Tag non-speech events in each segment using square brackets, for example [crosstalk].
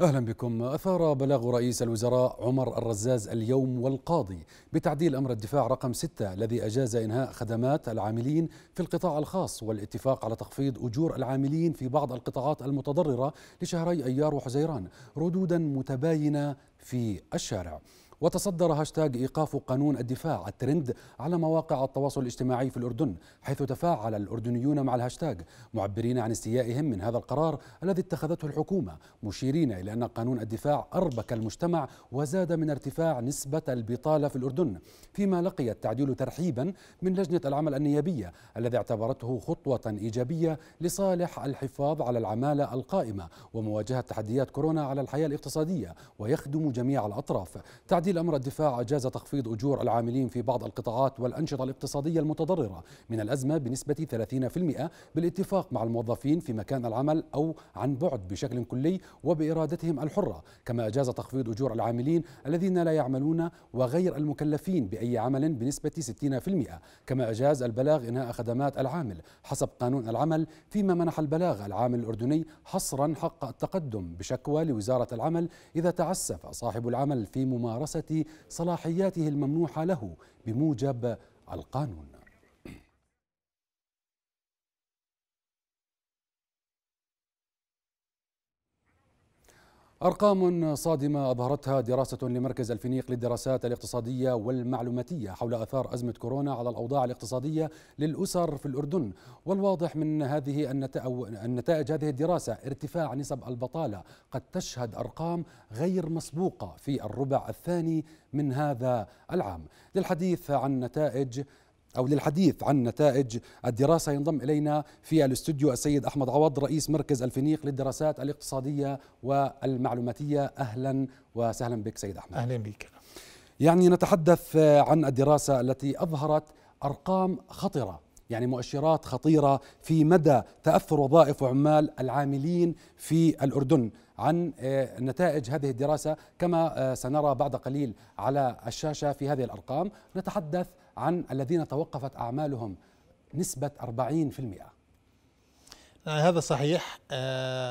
أهلا بكم أثار بلاغ رئيس الوزراء عمر الرزاز اليوم والقاضي بتعديل أمر الدفاع رقم 6 الذي أجاز إنهاء خدمات العاملين في القطاع الخاص والاتفاق على تخفيض أجور العاملين في بعض القطاعات المتضررة لشهري أيار وحزيران ردودا متباينة في الشارع وتصدر هاشتاغ إيقاف قانون الدفاع الترند على مواقع التواصل الاجتماعي في الأردن حيث تفاعل الأردنيون مع الهاشتاغ معبرين عن استيائهم من هذا القرار الذي اتخذته الحكومة مشيرين إلى أن قانون الدفاع أربك المجتمع وزاد من ارتفاع نسبة البطالة في الأردن فيما لقي التعديل ترحيبا من لجنة العمل النيابية الذي اعتبرته خطوة إيجابية لصالح الحفاظ على العمالة القائمة ومواجهة تحديات كورونا على الحياة الاقتصادية ويخدم جميع الأطراف تعديل يؤدي الأمر الدفاع أجاز تخفيض أجور العاملين في بعض القطاعات والأنشطة الاقتصادية المتضررة من الأزمة بنسبة 30% بالاتفاق مع الموظفين في مكان العمل أو عن بعد بشكل كلي وبإرادتهم الحرة كما أجاز تخفيض أجور العاملين الذين لا يعملون وغير المكلفين بأي عمل بنسبة 60% كما أجاز البلاغ إنهاء خدمات العامل حسب قانون العمل فيما منح البلاغ العامل الأردني حصرا حق التقدم بشكوى لوزارة العمل إذا تعسف صاحب العمل في ممارسة صلاحياته الممنوحة له بموجب القانون أرقام صادمة أظهرتها دراسة لمركز الفينيق للدراسات الاقتصادية والمعلوماتية حول آثار أزمة كورونا على الأوضاع الاقتصادية للأسر في الأردن والواضح من هذه النتائج هذه الدراسة ارتفاع نسب البطالة قد تشهد أرقام غير مسبوقة في الربع الثاني من هذا العام للحديث عن نتائج أو للحديث عن نتائج الدراسة ينضم إلينا في الاستوديو السيد أحمد عوض رئيس مركز الفينيق للدراسات الاقتصادية والمعلوماتية أهلا وسهلا بك سيد أحمد أهلا بك يعني نتحدث عن الدراسة التي أظهرت أرقام خطرة يعني مؤشرات خطيرة في مدى تأثر وظائف وعمال العاملين في الأردن عن آه، نتائج هذه الدراسة كما آه، سنرى بعد قليل على الشاشة في هذه الأرقام نتحدث عن الذين توقفت أعمالهم نسبة 40% آه، هذا صحيح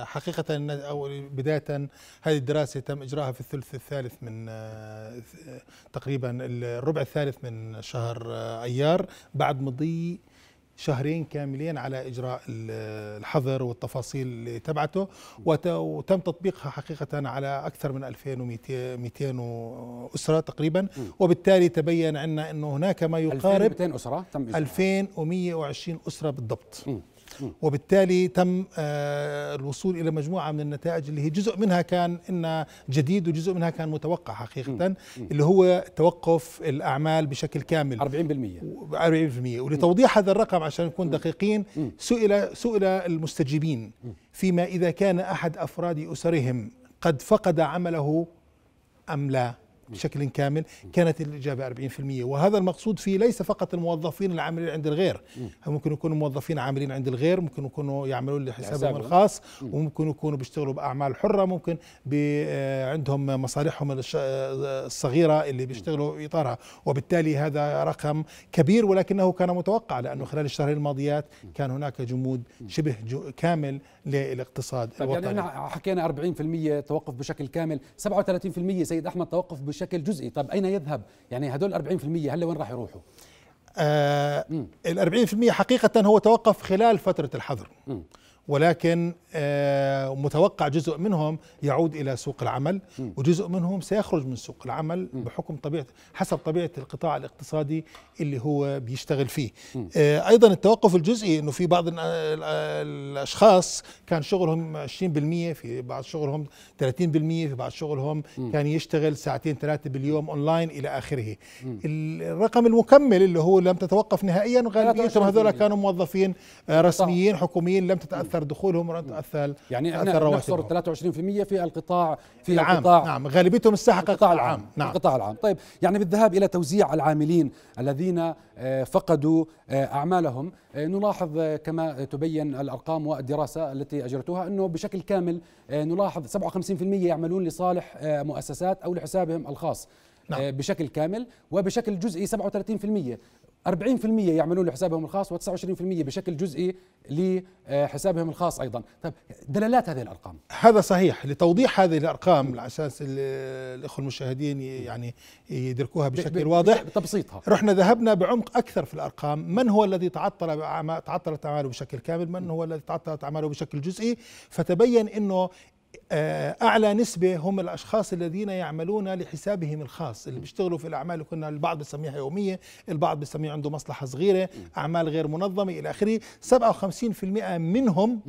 حقيقة أو بداية هذه الدراسة تم إجراءها في الثلث الثالث من تقريبا الربع الثالث من شهر أيار بعد مضي شهرين كاملين على إجراء الحظر والتفاصيل اللي تبعته وتم تطبيقها حقيقة على أكثر من 2200 أسرة تقريبا وبالتالي تبين عندنا أنه هناك ما يقارب 2200 أسرة تم 2120 أسرة بالضبط وبالتالي تم آه، الوصول إلى مجموعة من النتائج اللي هي جزء منها كان إن جديد وجزء منها كان متوقع حقيقة اللي هو توقف الأعمال بشكل كامل 40% 40% ولتوضيح هذا الرقم عشان نكون دقيقين سئل سئل المستجيبين فيما إذا كان أحد أفراد أسرهم قد فقد عمله أم لا بشكل كامل كانت الإجابة 40% وهذا المقصود فيه ليس فقط الموظفين العاملين عند الغير ممكن يكونوا موظفين عاملين عند الغير ممكن يكونوا يعملون لحسابهم الخاص وممكن يكونوا بيشتغلوا بأعمال حرة ممكن آه، عندهم مصالحهم آه، الصغيرة اللي بيشتغلوا إطارها وبالتالي هذا رقم كبير ولكنه كان متوقع لأنه خلال الشهرين الماضيات كان هناك جمود شبه جو كامل للاقتصاد طيب يعني حكينا 40% توقف بشكل كامل 37% سيد أحمد توقف بشكل بشكل جزئي طب أين يذهب يعني هدول 40% هل وين راح يروحوا آه ال 40% حقيقة هو توقف خلال فترة الحظر ولكن آه، متوقع جزء منهم يعود الى سوق العمل وجزء منهم سيخرج من سوق العمل بحكم طبيعه حسب طبيعه القطاع الاقتصادي اللي هو بيشتغل فيه آه، ايضا التوقف الجزئي انه في بعض الاشخاص كان شغلهم 20% في بعض شغلهم 30% في بعض شغلهم كان يشتغل ساعتين ثلاثه باليوم اونلاين الى اخره الرقم المكمل اللي هو لم تتوقف نهائيا غالبيتهم هذول كانوا موظفين آه، رسميين حكوميين لم تتاثر اثر دخولهم اثر يعني احنا نحصر 23% في القطاع في العام القطاع نعم غالبيتهم الساحقه القطاع العام. العام نعم القطاع العام طيب يعني بالذهاب الى توزيع العاملين الذين آه، فقدوا آه، اعمالهم آه، نلاحظ كما تبين الارقام والدراسه التي اجرتوها انه بشكل كامل نلاحظ 57% يعملون لصالح مؤسسات او لحسابهم الخاص نعم. بشكل كامل وبشكل جزئي 37% 40% يعملون لحسابهم الخاص و29% بشكل جزئي لحسابهم الخاص ايضا، طيب دلالات هذه الارقام هذا صحيح لتوضيح هذه الارقام على اساس الاخوه المشاهدين يعني يدركوها بشكل واضح بتبسيطها رحنا ذهبنا بعمق اكثر في الارقام، من هو الذي تعطل تعطلت اعماله بشكل كامل؟ من هو الذي تعطلت اعماله بشكل جزئي؟ فتبين انه آه، اعلى نسبه هم الاشخاص الذين يعملون لحسابهم الخاص اللي بيشتغلوا في الاعمال اللي كنا البعض بسميها يوميه البعض بيسميه عنده مصلحه صغيره اعمال غير منظمه الى اخره 57% منهم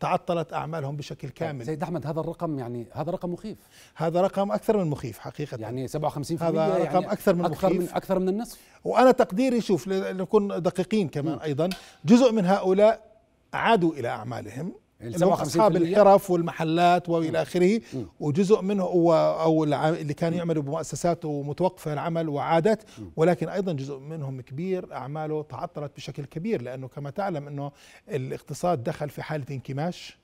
تعطلت اعمالهم بشكل طيب، كامل سيد احمد هذا الرقم يعني هذا رقم مخيف هذا رقم اكثر من مخيف حقيقه يعني 57% هذا يعني رقم اكثر من اكثر مخيف من اكثر من النصف وانا تقديري شوف لنكون دقيقين كمان ايضا جزء من هؤلاء عادوا الى اعمالهم اللي هم اصحاب الحرف والمحلات والى اخره وجزء منه او اللي كانوا يعملوا بمؤسسات ومتوقفه العمل وعادت ولكن ايضا جزء منهم كبير اعماله تعطلت بشكل كبير لانه كما تعلم انه الاقتصاد دخل في حاله انكماش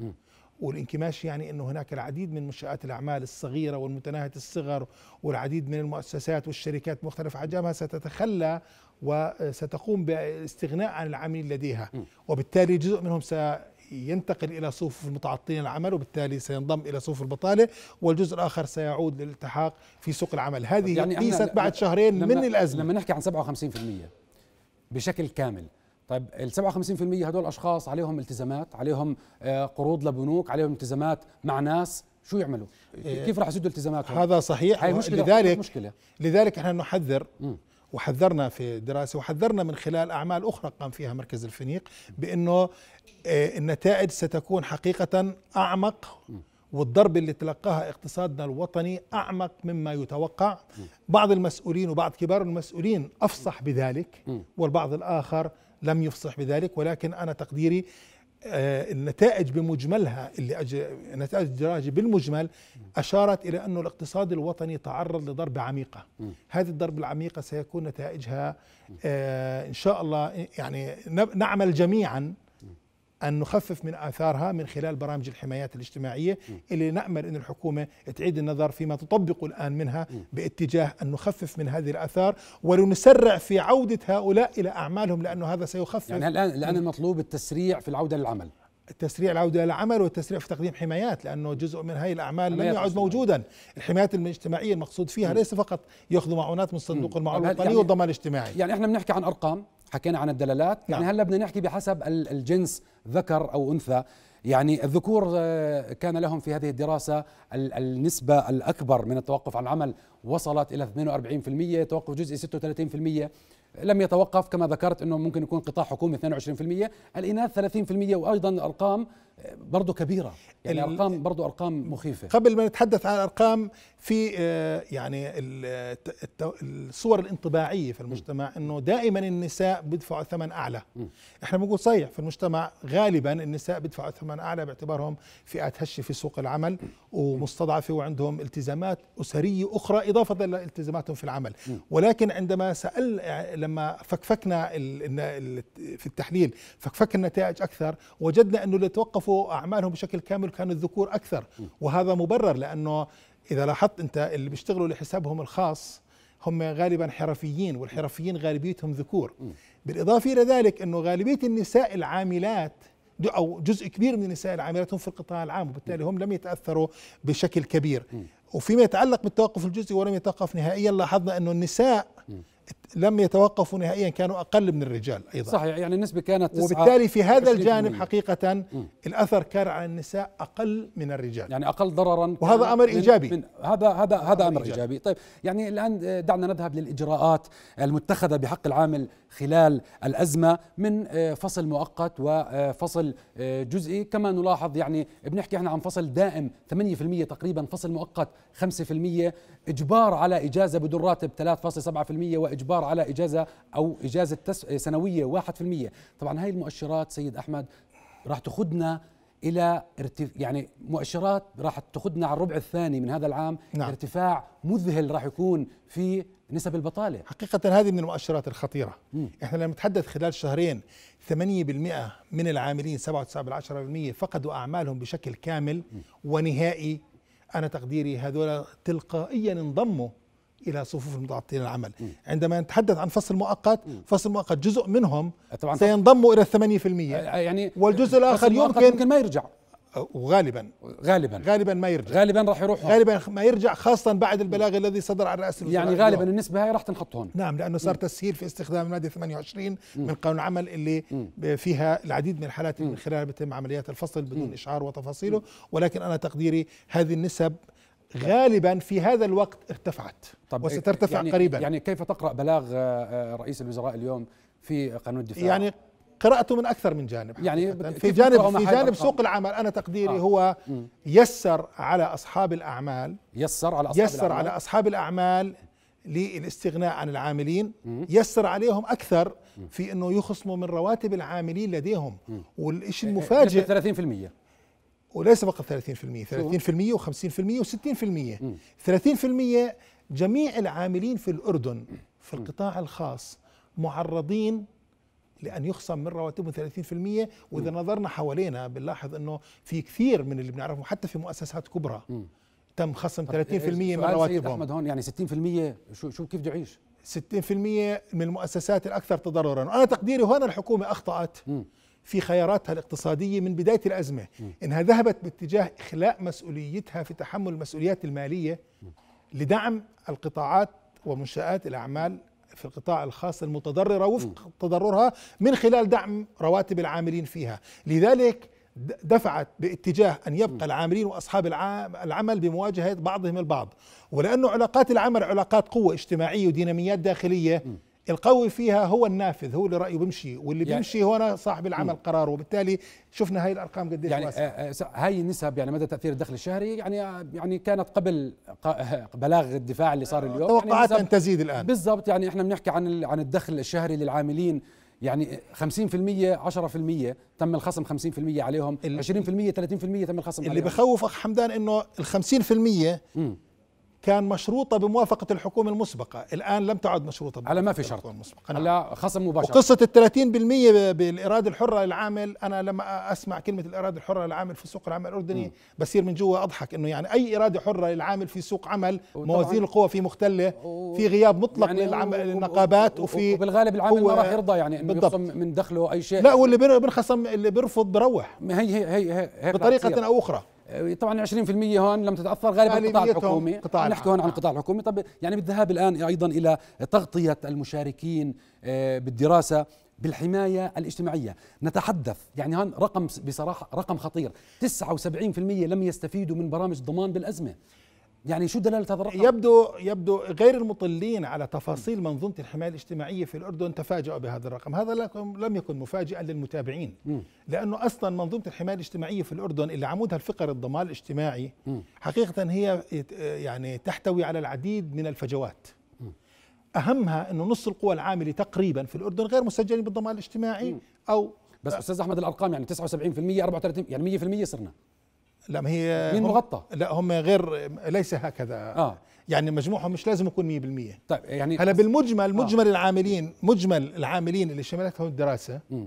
والانكماش يعني انه هناك العديد من منشات الاعمال الصغيره والمتناهيه الصغر والعديد من المؤسسات والشركات مختلف احجامها ستتخلى وستقوم باستغناء عن العميل لديها وبالتالي جزء منهم س ينتقل إلى صفوف المتعطلين العمل وبالتالي سينضم إلى صفوف البطالة والجزء الآخر سيعود للالتحاق في سوق العمل هذه يعني قيست بعد شهرين لما من الأزمة لما نحكي عن 57% بشكل كامل طيب ال 57% هدول اشخاص عليهم التزامات، عليهم آه، قروض لبنوك، عليهم التزامات مع ناس، شو يعملوا؟ آه، كيف راح يسدوا التزاماتهم؟ هذا صحيح هاي مشكلة لذلك مشكلة. لذلك احنا نحذر م. وحذرنا في دراسه وحذرنا من خلال اعمال اخرى قام فيها مركز الفنيق بانه آه، النتائج ستكون حقيقه اعمق والضرب اللي تلقاها اقتصادنا الوطني اعمق مما يتوقع بعض المسؤولين وبعض كبار المسؤولين افصح بذلك والبعض الاخر لم يفصح بذلك ولكن انا تقديري آه، النتائج بمجملها اللي أج... نتائج الدراجة بالمجمل أشارت إلى أن الاقتصاد الوطني تعرض لضربة عميقة هذه الضربة العميقة سيكون نتائجها آه، إن شاء الله يعني نعمل جميعا أن نخفف من آثارها من خلال برامج الحمايات الاجتماعية اللي نأمل أن الحكومة تعيد النظر فيما تطبق الآن منها باتجاه أن نخفف من هذه الآثار ولنسرع في عودة هؤلاء إلى أعمالهم لأنه هذا سيخفف يعني الآن, الآن المطلوب التسريع في العودة للعمل التسريع العودة للعمل والتسريع في تقديم حمايات لأنه جزء من هذه الأعمال لم يعد موجودا الحمايات الاجتماعية المقصود فيها م. ليس فقط يأخذوا معونات من صندوق المعون الوطني يعني والضمان الاجتماعي يعني احنا بنحكي عن أرقام حكينا عن الدلالات يعني نعم. يعني هلا بدنا نحكي بحسب الجنس ذكر او انثى يعني الذكور آه، كان لهم في هذه الدراسة النسبة الأكبر من التوقف عن العمل وصلت إلى 42% توقف جزئي 36% لم يتوقف كما ذكرت أنه ممكن يكون قطاع حكومي 22% الإناث 30% وأيضا أرقام برضه كبيرة يعني أرقام برضه أرقام مخيفة قبل ما نتحدث عن الأرقام في آه، يعني الصور الانطباعية في المجتمع أنه دائما النساء بيدفعوا ثمن أعلى إحنا بنقول صحيح في المجتمع غالبا النساء بيدفعوا ثمن أعلى باعتبارهم فئات هشة في سوق العمل ومستضعفة وعندهم التزامات أسرية أخرى إضافة لالتزاماتهم في العمل ولكن عندما سأل لما فكفكنا في التحليل فكفكنا النتائج أكثر وجدنا أنه اللي توقفوا شافوا اعمالهم بشكل كامل كان الذكور اكثر وهذا مبرر لانه اذا لاحظت انت اللي بيشتغلوا لحسابهم الخاص هم غالبا حرفيين والحرفيين غالبيتهم ذكور بالاضافه الى ذلك انه غالبيه النساء العاملات او جزء كبير من النساء العاملات هم في القطاع العام وبالتالي هم لم يتاثروا بشكل كبير وفيما يتعلق بالتوقف الجزئي ولم يتوقف نهائيا لاحظنا انه النساء لم يتوقفوا نهائيا كانوا اقل من الرجال ايضا صحيح يعني النسبه كانت وبالتالي في هذا الجانب حقيقه م. الاثر كان على النساء اقل من الرجال يعني اقل ضررا وهذا امر ايجابي من هذا هذا هذا امر إيجابي. ايجابي طيب يعني الان دعنا نذهب للاجراءات المتخذه بحق العامل خلال الازمه من آه، فصل مؤقت وفصل آه، آه، جزئي كما نلاحظ يعني بنحكي احنا عن فصل دائم 8% تقريبا فصل مؤقت 5% اجبار على اجازه بدون راتب 3.7% واجبار الاجبار على اجازه او اجازه تس... سنويه 1% طبعا هاي المؤشرات سيد احمد راح تاخذنا الى ارتف... يعني مؤشرات راح تاخذنا على الربع الثاني من هذا العام نعم. ارتفاع مذهل راح يكون في نسب البطاله حقيقه هذه من المؤشرات الخطيره مم. احنا لما نتحدث خلال شهرين 8% من العاملين 7.9% فقدوا اعمالهم بشكل كامل مم. ونهائي انا تقديري هذول تلقائيا انضموا الى صفوف المتعطلين العمل م. عندما نتحدث عن فصل مؤقت فصل مؤقت جزء منهم أه، طبعا الى ال 8% أه، أه، يعني والجزء الاخر يمكن ممكن ما يرجع وغالبا غالبا غالبا ما يرجع غالبا راح يروح غالبا ما يرجع خاصه بعد البلاغ الذي صدر على رئاسه يعني غالبا اليوم. النسبه هاي راح تنحط هون نعم لانه صار م. تسهيل في استخدام الماده 28 م. من قانون العمل اللي م. فيها العديد من الحالات اللي من خلالها بتم عمليات الفصل بدون اشعار وتفاصيله ولكن انا تقديري هذه النسب غالبا في هذا الوقت ارتفعت طب وسترتفع يعني قريبا يعني كيف تقرأ بلاغ آه، آه، رئيس الوزراء اليوم في قانون الدفاع يعني قرأته من أكثر من جانب يعني في جانب في جانب سوق العمل أنا تقديري آه. هو يسر على أصحاب الأعمال يسر على أصحاب يسر الأعمال. على أصحاب الأعمال للاستغناء عن العاملين يسر عليهم اكثر في انه يخصموا من رواتب العاملين لديهم والشيء آه، المفاجئ 30% وليس فقط 30% 30% و50% و60% 30% جميع العاملين في الأردن في القطاع الخاص معرضين لأن يخصم من رواتبهم 30% وإذا نظرنا حوالينا بنلاحظ أنه في كثير من اللي بنعرفهم حتى في مؤسسات كبرى تم خصم 30% إيه، من رواتبهم أحمد هون يعني 60% شو شو كيف بده يعيش 60% من المؤسسات الأكثر تضررا وأنا تقديري هون الحكومة أخطأت في خياراتها الاقتصادية من بداية الأزمة إنها ذهبت باتجاه إخلاء مسؤوليتها في تحمل المسؤوليات المالية لدعم القطاعات ومنشآت الأعمال في القطاع الخاص المتضررة وفق تضررها من خلال دعم رواتب العاملين فيها لذلك دفعت باتجاه أن يبقى العاملين وأصحاب العمل بمواجهة بعضهم البعض ولأن علاقات العمل علاقات قوة اجتماعية وديناميات داخلية القوي فيها هو النافذ هو اللي رايه بيمشي واللي يعني بيمشي هو صاحب العمل قراره وبالتالي شفنا هاي الارقام قديش يعني واسعه آه، آه، هاي النسب يعني مدى تاثير الدخل الشهري يعني آه، يعني كانت قبل [laughs] بلاغ الدفاع اللي صار اليوم توقعات يعني ان تزيد الان بالضبط يعني احنا بنحكي عن عن الدخل الشهري للعاملين يعني 50% 10% تم الخصم 50% عليهم 20% 30% تم الخصم اللي عليهم. بخوف اخ حمدان انه ال 50% كان مشروطه بموافقه الحكومه المسبقه الان لم تعد مشروطه على ما في شرط المسبقة. على نعم. خصم مباشر قصه ال 30% بالاراده الحره للعامل انا لما اسمع كلمه الاراده الحره للعامل في سوق العمل الاردني م. بصير من جوا اضحك انه يعني اي اراده حره للعامل في سوق عمل موازين القوى فيه مختله في غياب مطلق يعني للنقابات وفي وبالغالب العامل ما راح يرضى يعني انه يخصم من دخله اي شيء لا واللي بينخصم اللي بيرفض بروح هي هي هي, هي بطريقه او اخرى آه، طبعا 20% هون لم تتاثر غالبا القطاع يعني الحكومي قطاع نحكي هون عن القطاع الحكومي طب يعني بالذهاب الان ايضا الى تغطيه المشاركين آه، بالدراسه بالحماية الاجتماعية نتحدث يعني هون رقم بصراحة رقم خطير 79% لم يستفيدوا من برامج ضمان بالأزمة يعني شو دلاله هذا الرقم؟ يبدو يبدو غير المطلين على تفاصيل منظومه الحمايه الاجتماعيه في الاردن تفاجؤوا بهذا الرقم، هذا لم يكن مفاجئا للمتابعين لانه اصلا منظومه الحمايه الاجتماعيه في الاردن اللي عمودها الفقري الضمان الاجتماعي حقيقه هي يعني تحتوي على العديد من الفجوات. اهمها انه نص القوى العامله تقريبا في الاردن غير مسجلين بالضمان الاجتماعي او بس استاذ احمد الارقام يعني 79% 34 يعني 100% صرنا لا ما هي مين مغطى؟ لا هم غير ليس هكذا آه. يعني مجموعهم مش لازم يكون 100% طيب يعني هلا بالمجمل آه. مجمل آه. العاملين مجمل العاملين اللي شملتهم الدراسه م.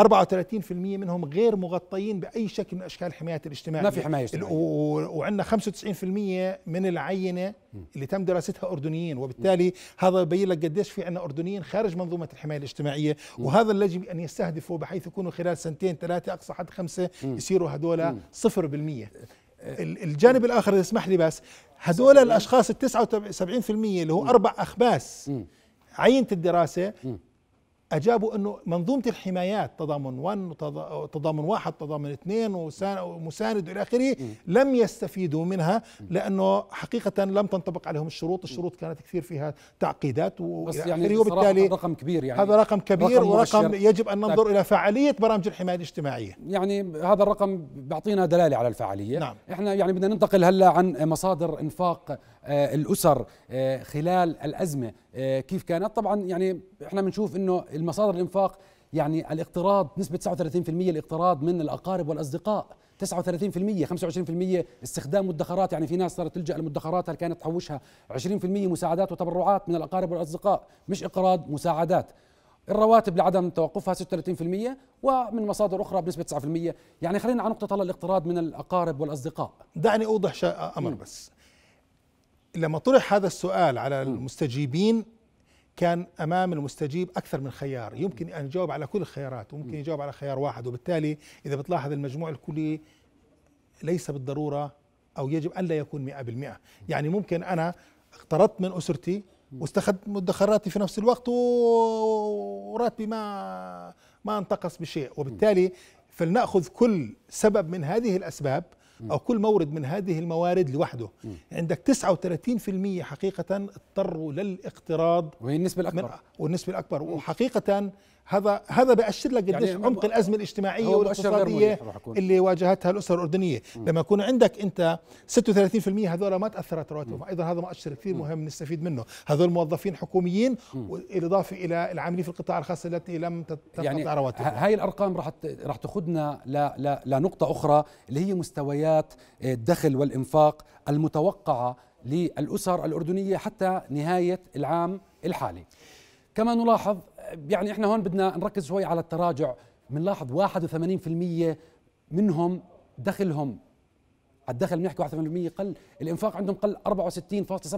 34% منهم غير مغطيين باي شكل من اشكال الحمايات الاجتماعيه ما في حمايه اجتماعيه وعندنا 95% من العينه اللي تم دراستها اردنيين وبالتالي هذا يبين لك قديش في عندنا اردنيين خارج منظومه الحمايه الاجتماعيه وهذا اللي يجب ان يستهدفوا بحيث يكونوا خلال سنتين ثلاثه اقصى حد خمسه يصيروا هذول 0% أه، أه. الجانب الاخر اسمح لي بس هذول الاشخاص ال 79% اللي هو اربع اخباس عينه الدراسه اجابوا انه منظومه الحمايات تضامن 1 تضامن واحد تضامن اثنين ومساند الى اخره لم يستفيدوا منها لانه حقيقه لم تنطبق عليهم الشروط، الشروط كانت كثير فيها تعقيدات بس يعني اخره رقم كبير يعني هذا رقم كبير رقم ورقم يجب ان ننظر طيب. الى فعاليه برامج الحمايه الاجتماعيه يعني هذا الرقم بيعطينا دلاله على الفعاليه نعم. احنا يعني بدنا ننتقل هلا عن مصادر انفاق آه، الاسر آه، خلال الازمه آه، كيف كانت طبعا يعني احنا بنشوف انه المصادر الانفاق يعني الاقتراض نسبه 39% الاقتراض من الاقارب والاصدقاء 39% 25% استخدام مدخرات يعني في ناس صارت تلجا لمدخرات هل كانت تحوشها 20% مساعدات وتبرعات من الاقارب والاصدقاء مش اقراض مساعدات الرواتب لعدم توقفها 36% ومن مصادر اخرى بنسبه 9% يعني خلينا على نقطه الاقتراض من الاقارب والاصدقاء دعني اوضح امر بس لما طرح هذا السؤال على المستجيبين كان امام المستجيب اكثر من خيار يمكن ان يجاوب على كل الخيارات وممكن يجاوب على خيار واحد وبالتالي اذا بتلاحظ المجموع الكلي ليس بالضروره او يجب الا يكون 100% يعني ممكن انا اقترضت من اسرتي واستخدمت مدخراتي في نفس الوقت وراتبي ما ما انتقص بشيء وبالتالي فلناخذ كل سبب من هذه الاسباب أو كل مورد من هذه الموارد لوحده عندك 39% حقيقة اضطروا للاقتراض وهي النسبة الأكبر والنسبة الأكبر وحقيقة هذا هذا بأشر لك قديش يعني عمق الازمه الاجتماعيه والاقتصاديه اللي واجهتها الاسر الاردنيه، لما يكون عندك انت 36% هذول ما تاثرت رواتبهم، ايضا هذا مؤشر كثير مهم نستفيد منه، هذول موظفين حكوميين بالاضافه الى العاملين في القطاع الخاص التي لم تنقطع يعني رواتبهم. هاي الارقام رح رح تاخذنا لنقطه اخرى اللي هي مستويات آه، الدخل والانفاق المتوقعه للاسر الاردنيه حتى نهايه العام الحالي. كما نلاحظ يعني احنا هون بدنا نركز شوي على التراجع بنلاحظ 81% منهم دخلهم الدخل بنحكي 81% قل الانفاق عندهم قل 64.7%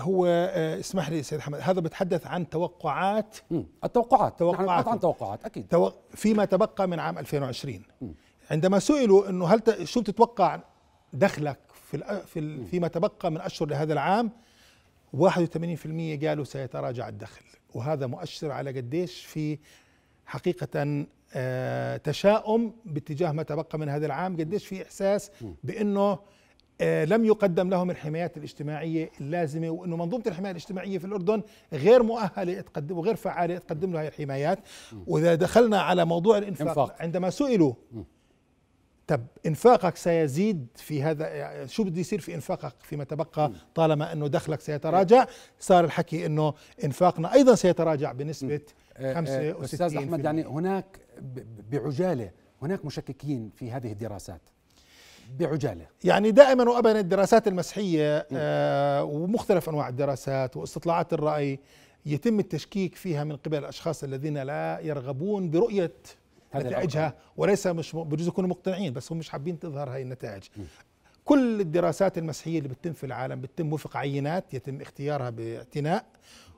هو آه، اسمح لي سيد حمد هذا بتحدث عن توقعات مم. التوقعات نعم، توقعات عن توقعات اكيد توق... فيما تبقى من عام 2020 مم. عندما سئلوا انه هل ت... شو بتتوقع دخلك في ال... في ال... فيما تبقى من اشهر لهذا العام 81 قالوا سيتراجع الدخل وهذا مؤشر على قديش في حقيقة آه، تشاؤم باتجاه ما تبقى من هذا العام قديش في إحساس بأنه آه، لم يقدم لهم الحمايات الاجتماعية اللازمة وأنه منظومة الحماية الاجتماعية في الأردن غير مؤهلة تقدم وغير فعالة تقدم له هذه الحمايات وإذا دخلنا على موضوع الإنفاق عندما سئلوا طب انفاقك سيزيد في هذا شو بده يصير في انفاقك فيما تبقى طالما انه دخلك سيتراجع صار الحكي انه انفاقنا ايضا سيتراجع بنسبه 65 آه، آه، استاذ احمد يعني هناك بعجاله هناك مشككين في هذه الدراسات بعجاله يعني دائما وابدا الدراسات المسحيه آه ومختلف انواع الدراسات واستطلاعات الراي يتم التشكيك فيها من قبل الاشخاص الذين لا يرغبون برؤيه نتائجها وليس مش بجوز يكونوا مقتنعين بس هم مش حابين تظهر هاي النتائج كل الدراسات المسيحيه اللي بتتم في العالم بتتم وفق عينات يتم اختيارها باعتناء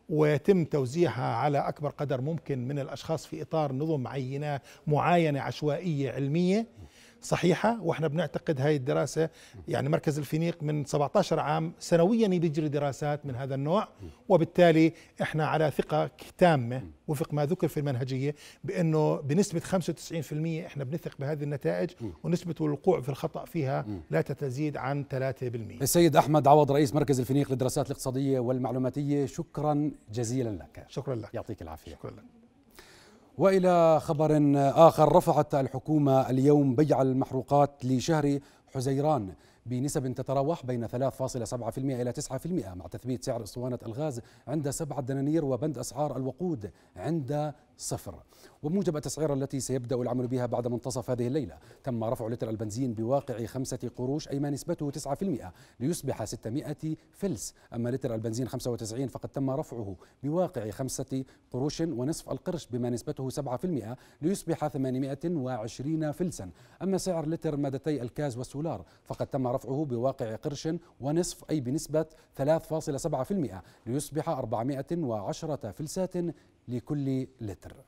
ويتم توزيعها على اكبر قدر ممكن من الاشخاص في اطار نظم عينه معاينه عشوائيه علميه صحيحه واحنا بنعتقد هاي الدراسه يعني مركز الفينيق من 17 عام سنويا بيجري دراسات من هذا النوع وبالتالي احنا على ثقه تامه وفق ما ذكر في المنهجيه بانه بنسبه 95% احنا بنثق بهذه النتائج ونسبه الوقوع في الخطا فيها لا تتزيد عن 3% السيد احمد عوض رئيس مركز الفينيق للدراسات الاقتصاديه والمعلوماتيه شكرا جزيلا لك شكرا لك يعطيك العافيه شكرا لك والى خبر اخر رفعت الحكومه اليوم بيع المحروقات لشهر حزيران بنسب تتراوح بين 3.7% إلى 9% مع تثبيت سعر اسطوانة الغاز عند 7 دنانير وبند أسعار الوقود عند صفر وموجب التسعيرة التي سيبدأ العمل بها بعد منتصف هذه الليلة تم رفع لتر البنزين بواقع خمسة قروش أي ما نسبته 9% ليصبح 600 فلس أما لتر البنزين 95 فقد تم رفعه بواقع خمسة قروش ونصف القرش بما نسبته 7% ليصبح 820 فلسا أما سعر لتر مادتي الكاز والسولار فقد تم رفعه بواقع قرش ونصف أي بنسبة 3.7% ليصبح 410 فلسات لكل لتر